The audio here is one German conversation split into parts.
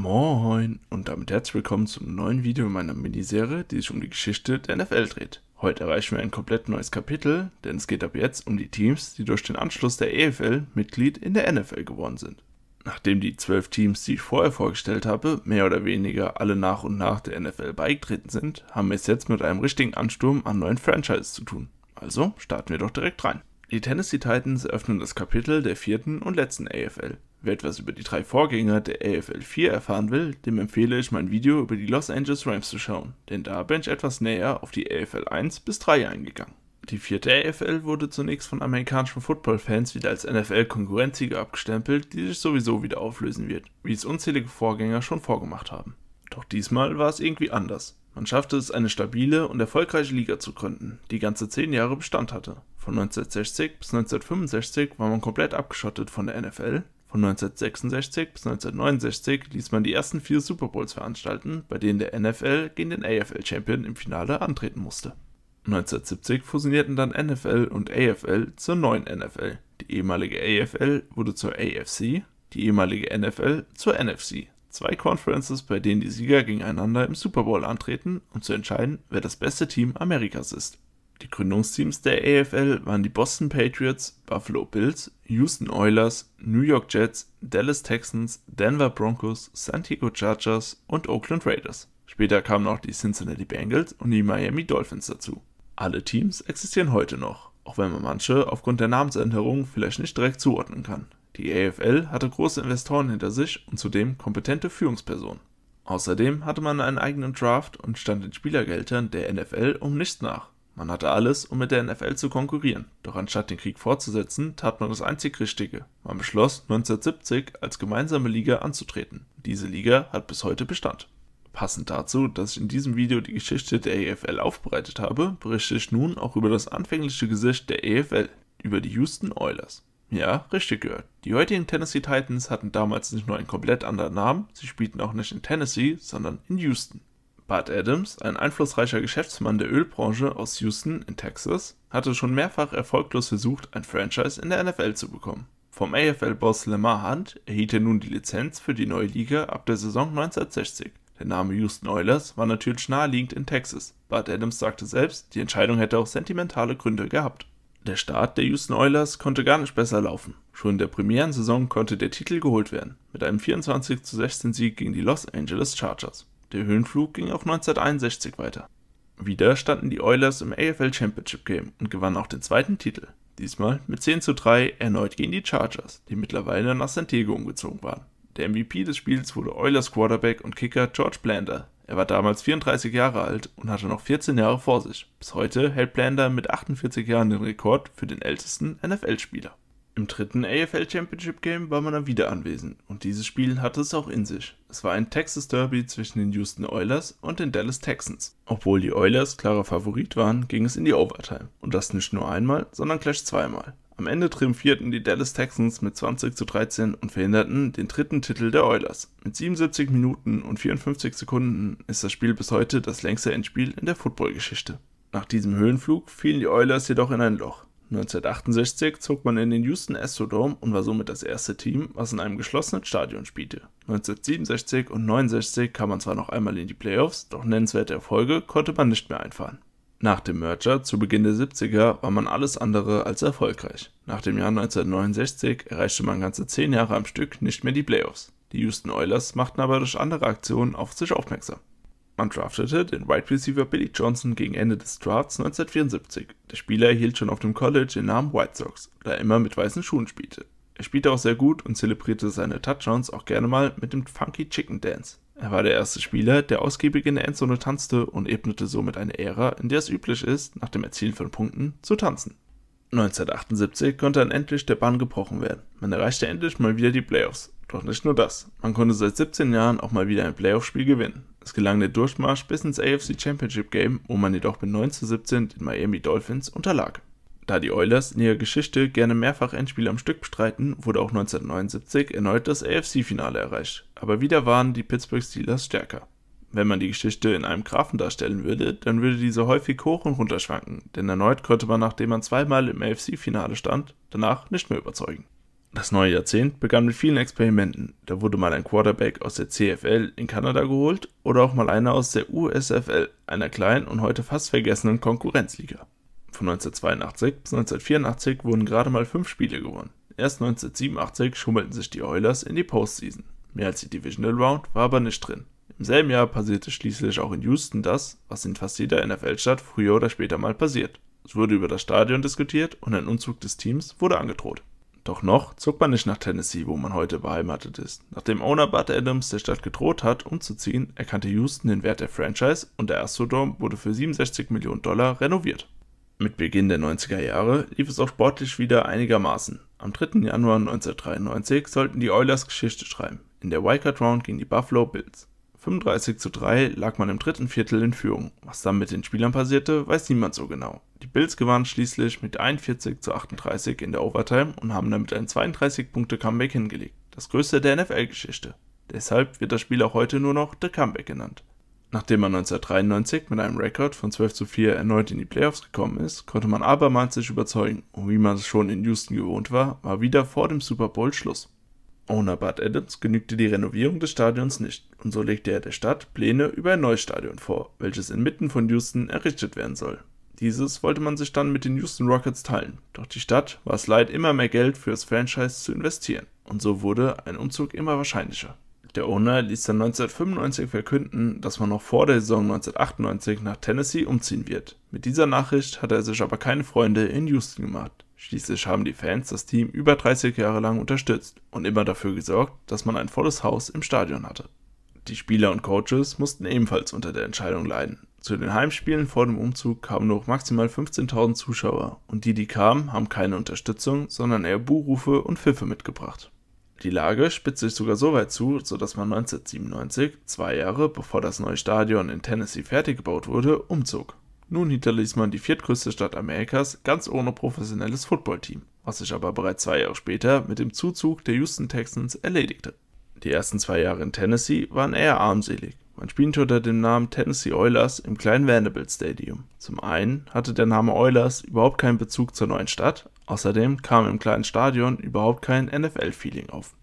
Moin und damit herzlich willkommen zum neuen Video meiner Miniserie, die sich um die Geschichte der NFL dreht. Heute erreichen wir ein komplett neues Kapitel, denn es geht ab jetzt um die Teams, die durch den Anschluss der EFL Mitglied in der NFL geworden sind. Nachdem die zwölf Teams, die ich vorher vorgestellt habe, mehr oder weniger alle nach und nach der NFL beigetreten sind, haben wir es jetzt mit einem richtigen Ansturm an neuen Franchises zu tun. Also starten wir doch direkt rein. Die Tennessee Titans eröffnen das Kapitel der vierten und letzten AFL. E Wer etwas über die drei Vorgänger der AFL 4 erfahren will, dem empfehle ich mein Video über die Los Angeles Rams zu schauen, denn da bin ich etwas näher auf die AFL 1 bis 3 eingegangen. Die vierte AFL wurde zunächst von amerikanischen Football-Fans wieder als NFL-Konkurrenzsieger abgestempelt, die sich sowieso wieder auflösen wird, wie es unzählige Vorgänger schon vorgemacht haben. Doch diesmal war es irgendwie anders. Man schaffte es, eine stabile und erfolgreiche Liga zu gründen, die ganze zehn Jahre Bestand hatte. Von 1960 bis 1965 war man komplett abgeschottet von der NFL von 1966 bis 1969 ließ man die ersten vier Super Bowls veranstalten, bei denen der NFL gegen den AFL-Champion im Finale antreten musste. 1970 fusionierten dann NFL und AFL zur neuen NFL. Die ehemalige AFL wurde zur AFC, die ehemalige NFL zur NFC. Zwei Conferences, bei denen die Sieger gegeneinander im Super Bowl antreten, um zu entscheiden, wer das beste Team Amerikas ist. Gründungsteams der AFL waren die Boston Patriots, Buffalo Bills, Houston Oilers, New York Jets, Dallas Texans, Denver Broncos, San Diego Chargers und Oakland Raiders. Später kamen auch die Cincinnati Bengals und die Miami Dolphins dazu. Alle Teams existieren heute noch, auch wenn man manche aufgrund der Namensänderung vielleicht nicht direkt zuordnen kann. Die AFL hatte große Investoren hinter sich und zudem kompetente Führungspersonen. Außerdem hatte man einen eigenen Draft und stand den Spielergeldern der NFL um nichts nach. Man hatte alles, um mit der NFL zu konkurrieren, doch anstatt den Krieg fortzusetzen, tat man das einzig Richtige. Man beschloss, 1970 als gemeinsame Liga anzutreten. Diese Liga hat bis heute Bestand. Passend dazu, dass ich in diesem Video die Geschichte der EFL aufbereitet habe, berichte ich nun auch über das anfängliche Gesicht der EFL, über die Houston Oilers. Ja, richtig gehört. Die heutigen Tennessee Titans hatten damals nicht nur einen komplett anderen Namen, sie spielten auch nicht in Tennessee, sondern in Houston. Bart Adams, ein einflussreicher Geschäftsmann der Ölbranche aus Houston in Texas, hatte schon mehrfach erfolglos versucht, ein Franchise in der NFL zu bekommen. Vom AFL-Boss Lamar Hunt erhielt er nun die Lizenz für die neue Liga ab der Saison 1960. Der Name Houston Oilers war natürlich naheliegend in Texas. Bart Adams sagte selbst, die Entscheidung hätte auch sentimentale Gründe gehabt. Der Start der Houston Oilers konnte gar nicht besser laufen. Schon in der Premierensaison konnte der Titel geholt werden, mit einem 24 zu 16 Sieg gegen die Los Angeles Chargers. Der Höhenflug ging auch 1961 weiter. Wieder standen die Oilers im AFL Championship Game und gewannen auch den zweiten Titel, diesmal mit 10:3 erneut gegen die Chargers, die mittlerweile nach San Diego umgezogen waren. Der MVP des Spiels wurde Oilers Quarterback und Kicker George Blander. Er war damals 34 Jahre alt und hatte noch 14 Jahre vor sich. Bis heute hält Blander mit 48 Jahren den Rekord für den ältesten NFL-Spieler. Im dritten AFL Championship Game war man dann wieder anwesend und dieses Spiel hatte es auch in sich. Es war ein Texas Derby zwischen den Houston Oilers und den Dallas Texans. Obwohl die Oilers klarer Favorit waren, ging es in die Overtime. Und das nicht nur einmal, sondern gleich zweimal. Am Ende triumphierten die Dallas Texans mit 20 zu 13 und verhinderten den dritten Titel der Oilers. Mit 77 Minuten und 54 Sekunden ist das Spiel bis heute das längste Endspiel in der Footballgeschichte. Nach diesem Höhenflug fielen die Oilers jedoch in ein Loch. 1968 zog man in den Houston Astrodome und war somit das erste Team, was in einem geschlossenen Stadion spielte. 1967 und 69 kam man zwar noch einmal in die Playoffs, doch nennenswerte Erfolge konnte man nicht mehr einfahren. Nach dem Merger zu Beginn der 70er war man alles andere als erfolgreich. Nach dem Jahr 1969 erreichte man ganze 10 Jahre am Stück nicht mehr die Playoffs. Die Houston Oilers machten aber durch andere Aktionen auf sich aufmerksam. Man draftete den Wide Receiver Billy Johnson gegen Ende des Drafts 1974. Der Spieler erhielt schon auf dem College den Namen White Sox, da er immer mit weißen Schuhen spielte. Er spielte auch sehr gut und zelebrierte seine Touchdowns auch gerne mal mit dem Funky Chicken Dance. Er war der erste Spieler, der ausgiebig in der Endzone tanzte und ebnete somit eine Ära, in der es üblich ist, nach dem Erzielen von Punkten zu tanzen. 1978 konnte dann endlich der Bann gebrochen werden. Man erreichte endlich mal wieder die Playoffs. Doch nicht nur das, man konnte seit 17 Jahren auch mal wieder ein Playoff-Spiel gewinnen. Es gelang der Durchmarsch bis ins AFC Championship Game, wo man jedoch mit 9 zu 17 den Miami Dolphins unterlag. Da die Oilers in ihrer Geschichte gerne mehrfach Endspiele am Stück bestreiten, wurde auch 1979 erneut das AFC-Finale erreicht, aber wieder waren die Pittsburgh Steelers stärker. Wenn man die Geschichte in einem Grafen darstellen würde, dann würde diese häufig hoch und runter schwanken, denn erneut konnte man, nachdem man zweimal im AFC-Finale stand, danach nicht mehr überzeugen. Das neue Jahrzehnt begann mit vielen Experimenten. Da wurde mal ein Quarterback aus der CFL in Kanada geholt oder auch mal einer aus der USFL, einer kleinen und heute fast vergessenen Konkurrenzliga. Von 1982 bis 1984 wurden gerade mal fünf Spiele gewonnen. Erst 1987 schummelten sich die Oilers in die Postseason. Mehr als die Divisional Round war aber nicht drin. Im selben Jahr passierte schließlich auch in Houston das, was in fast jeder NFL-Stadt früher oder später mal passiert. Es wurde über das Stadion diskutiert und ein Umzug des Teams wurde angedroht. Doch noch zog man nicht nach Tennessee, wo man heute beheimatet ist. Nachdem Owner Bud Adams der Stadt gedroht hat, umzuziehen, erkannte Houston den Wert der Franchise und der Astrodome wurde für 67 Millionen Dollar renoviert. Mit Beginn der 90er Jahre lief es auch sportlich wieder einigermaßen. Am 3. Januar 1993 sollten die Oilers Geschichte schreiben, in der Wildcard Round gegen die Buffalo Bills. 35 zu 3 lag man im dritten Viertel in Führung. Was dann mit den Spielern passierte, weiß niemand so genau. Die Bills gewannen schließlich mit 41 zu 38 in der Overtime und haben damit ein 32-Punkte-Comeback hingelegt. Das größte der NFL-Geschichte. Deshalb wird das Spiel auch heute nur noch The Comeback genannt. Nachdem man 1993 mit einem Rekord von 12 zu 4 erneut in die Playoffs gekommen ist, konnte man abermals sich überzeugen und wie man es schon in Houston gewohnt war, war wieder vor dem Super Bowl Schluss. Owner Bud Adams genügte die Renovierung des Stadions nicht, und so legte er der Stadt Pläne über ein neues Stadion vor, welches inmitten von Houston errichtet werden soll. Dieses wollte man sich dann mit den Houston Rockets teilen, doch die Stadt war es leid, immer mehr Geld für das Franchise zu investieren, und so wurde ein Umzug immer wahrscheinlicher. Der Owner ließ dann 1995 verkünden, dass man noch vor der Saison 1998 nach Tennessee umziehen wird. Mit dieser Nachricht hatte er sich aber keine Freunde in Houston gemacht. Schließlich haben die Fans das Team über 30 Jahre lang unterstützt und immer dafür gesorgt, dass man ein volles Haus im Stadion hatte. Die Spieler und Coaches mussten ebenfalls unter der Entscheidung leiden. Zu den Heimspielen vor dem Umzug kamen noch maximal 15.000 Zuschauer und die, die kamen, haben keine Unterstützung, sondern eher Buhrufe und Pfiffe mitgebracht. Die Lage spitzt sich sogar so weit zu, sodass man 1997, zwei Jahre bevor das neue Stadion in Tennessee fertig gebaut wurde, umzog. Nun hinterließ man die viertgrößte Stadt Amerikas ganz ohne professionelles Footballteam, was sich aber bereits zwei Jahre später mit dem Zuzug der Houston Texans erledigte. Die ersten zwei Jahre in Tennessee waren eher armselig. Man spielte unter dem Namen Tennessee Oilers im kleinen Vanderbilt Stadium. Zum einen hatte der Name Oilers überhaupt keinen Bezug zur neuen Stadt, außerdem kam im kleinen Stadion überhaupt kein NFL-Feeling auf.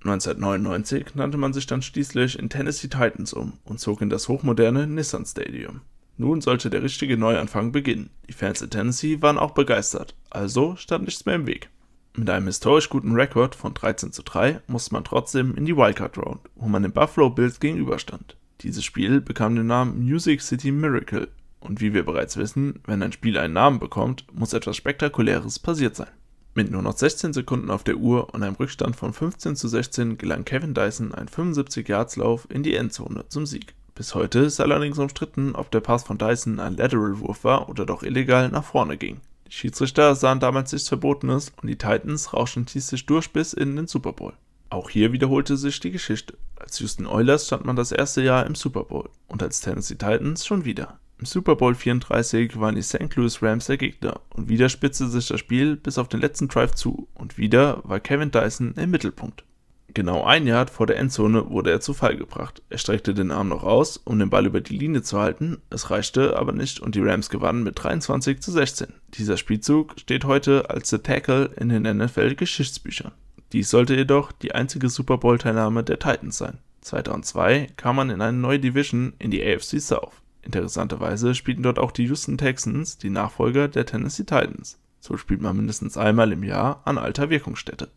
1999 nannte man sich dann schließlich in Tennessee Titans um und zog in das hochmoderne Nissan Stadium. Nun sollte der richtige Neuanfang beginnen. Die Fans in Tennessee waren auch begeistert, also stand nichts mehr im Weg. Mit einem historisch guten Rekord von 13:3 musste man trotzdem in die Wildcard Round, wo man den Buffalo Bills gegenüberstand. Dieses Spiel bekam den Namen Music City Miracle und wie wir bereits wissen, wenn ein Spiel einen Namen bekommt, muss etwas Spektakuläres passiert sein. Mit nur noch 16 Sekunden auf der Uhr und einem Rückstand von 15 zu 16 gelang Kevin Dyson ein 75-Yards-Lauf in die Endzone zum Sieg. Bis heute ist allerdings umstritten, ob der Pass von Dyson ein Lateral-Wurf war oder doch illegal nach vorne ging. Die Schiedsrichter sahen damals nichts Verbotenes und die Titans rauschten statistisch durch bis in den Super Bowl. Auch hier wiederholte sich die Geschichte. Als Houston Oilers stand man das erste Jahr im Super Bowl und als Tennessee Titans schon wieder. Im Super Bowl 34 waren die St. Louis Rams der Gegner und wieder spitzte sich das Spiel bis auf den letzten Drive zu und wieder war Kevin Dyson im Mittelpunkt. Genau ein Jahr vor der Endzone wurde er zu Fall gebracht. Er streckte den Arm noch aus, um den Ball über die Linie zu halten. Es reichte aber nicht und die Rams gewannen mit 23 zu 16. Dieser Spielzug steht heute als The Tackle in den NFL-Geschichtsbüchern. Dies sollte jedoch die einzige Super Bowl-Teilnahme der Titans sein. 2002 kam man in eine neue Division in die AFC South. Interessanterweise spielten dort auch die Houston Texans, die Nachfolger der Tennessee Titans. So spielt man mindestens einmal im Jahr an alter Wirkungsstätte.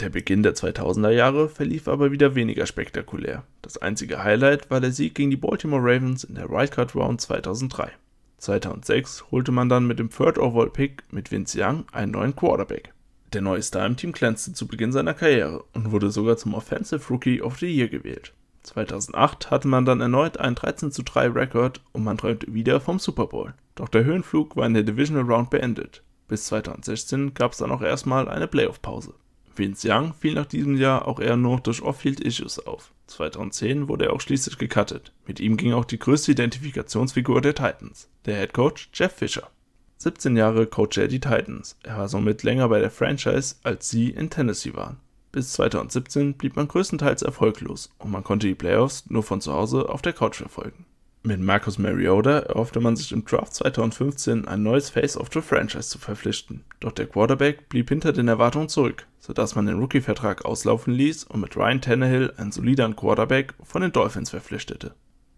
Der Beginn der 2000er Jahre verlief aber wieder weniger spektakulär. Das einzige Highlight war der Sieg gegen die Baltimore Ravens in der Wildcard Round 2003. 2006 holte man dann mit dem Third Overall Pick mit Vince Young einen neuen Quarterback. Der neue Star im Team glänzte zu Beginn seiner Karriere und wurde sogar zum Offensive Rookie of the Year gewählt. 2008 hatte man dann erneut einen 13:3 Rekord und man träumte wieder vom Super Bowl. Doch der Höhenflug war in der Divisional Round beendet. Bis 2016 gab es dann auch erstmal eine Playoff-Pause. Vince Young fiel nach diesem Jahr auch eher nur durch Off-Field-Issues auf. 2010 wurde er auch schließlich gecuttet. Mit ihm ging auch die größte Identifikationsfigur der Titans, der Head Coach Jeff Fisher. 17 Jahre Coach er die Titans. Er war somit länger bei der Franchise, als sie in Tennessee waren. Bis 2017 blieb man größtenteils erfolglos und man konnte die Playoffs nur von zu Hause auf der Couch verfolgen. Mit Marcus Mariota erhoffte man sich im Draft 2015 ein neues Face of the Franchise zu verpflichten, doch der Quarterback blieb hinter den Erwartungen zurück, sodass man den Rookie-Vertrag auslaufen ließ und mit Ryan Tannehill einen solideren Quarterback von den Dolphins verpflichtete.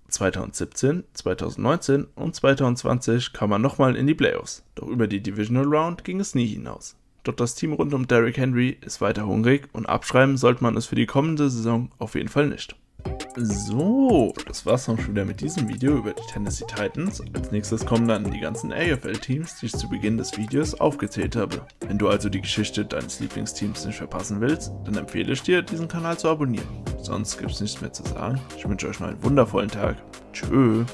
2017, 2019 und 2020 kam man nochmal in die Playoffs, doch über die Divisional Round ging es nie hinaus. Doch das Team rund um Derrick Henry ist weiter hungrig und abschreiben sollte man es für die kommende Saison auf jeden Fall nicht. So, das war's dann schon wieder mit diesem Video über die Tennessee Titans. Als nächstes kommen dann die ganzen AFL-Teams, die ich zu Beginn des Videos aufgezählt habe. Wenn du also die Geschichte deines Lieblingsteams nicht verpassen willst, dann empfehle ich dir, diesen Kanal zu abonnieren. Sonst gibt's nichts mehr zu sagen. Ich wünsche euch noch einen wundervollen Tag. Tschö.